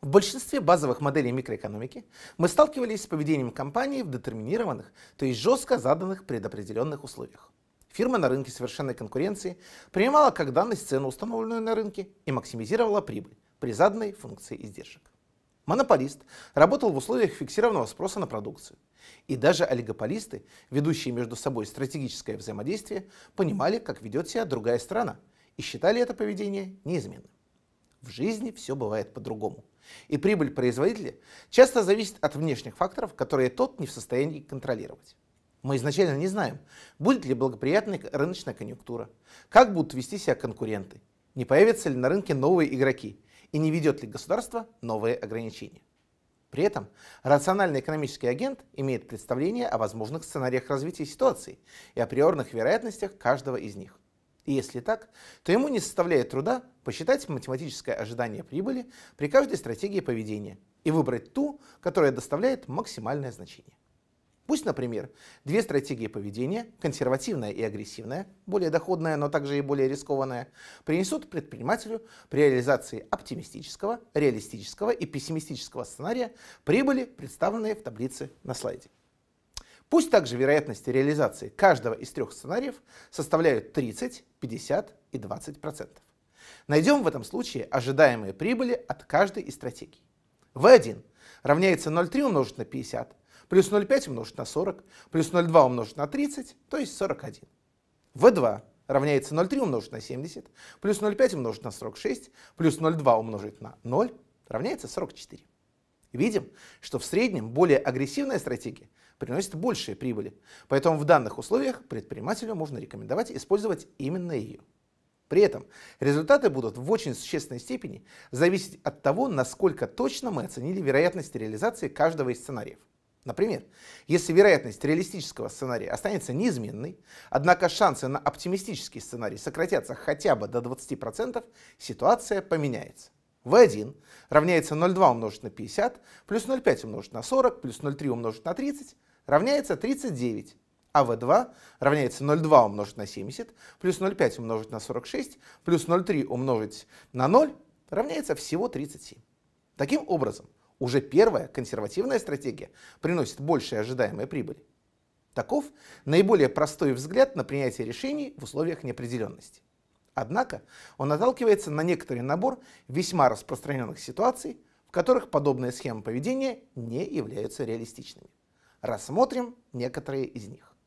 В большинстве базовых моделей микроэкономики мы сталкивались с поведением компании в детерминированных, то есть жестко заданных предопределенных условиях. Фирма на рынке совершенной конкуренции принимала как данность цену, установленную на рынке, и максимизировала прибыль при заданной функции издержек. Монополист работал в условиях фиксированного спроса на продукцию. И даже олигополисты, ведущие между собой стратегическое взаимодействие, понимали, как ведет себя другая страна, и считали это поведение неизменным. В жизни все бывает по-другому. И прибыль производителя часто зависит от внешних факторов, которые тот не в состоянии контролировать. Мы изначально не знаем, будет ли благоприятная рыночная конъюнктура, как будут вести себя конкуренты, не появятся ли на рынке новые игроки и не ведет ли государство новые ограничения. При этом рациональный экономический агент имеет представление о возможных сценариях развития ситуации и априорных вероятностях каждого из них. И если так, то ему не составляет труда посчитать математическое ожидание прибыли при каждой стратегии поведения и выбрать ту, которая доставляет максимальное значение. Пусть, например, две стратегии поведения, консервативная и агрессивная, более доходная, но также и более рискованная, принесут предпринимателю при реализации оптимистического, реалистического и пессимистического сценария прибыли, представленные в таблице на слайде. Пусть также вероятности реализации каждого из трех сценариев составляют 30, 50 и 20%. процентов. Найдем в этом случае ожидаемые прибыли от каждой из стратегий. V1 равняется 0,3 умножить на 50, плюс 0,5 умножить на 40, плюс 0,2 умножить на 30, то есть 41. V2 равняется 0,3 умножить на 70, плюс 0,5 умножить на 46, плюс 0,2 умножить на 0, равняется 44. Видим, что в среднем более агрессивная стратегия приносит большие прибыли, поэтому в данных условиях предпринимателю можно рекомендовать использовать именно ее. При этом результаты будут в очень существенной степени зависеть от того, насколько точно мы оценили вероятность реализации каждого из сценариев. Например, если вероятность реалистического сценария останется неизменной, однако шансы на оптимистический сценарий сократятся хотя бы до 20%, ситуация поменяется. В 1 равняется 0,2 умножить на 50, плюс 0,5 умножить на 40, плюс 0,3 умножить на 30, равняется 39. А В 2 равняется 0,2 умножить на 70, плюс 0,5 умножить на 46, плюс 0,3 умножить на 0, равняется всего 37. Таким образом, уже первая консервативная стратегия приносит большие ожидаемые прибыли. Таков наиболее простой взгляд на принятие решений в условиях неопределенности. Однако он отталкивается на некоторый набор весьма распространенных ситуаций, в которых подобные схемы поведения не являются реалистичными. Рассмотрим некоторые из них.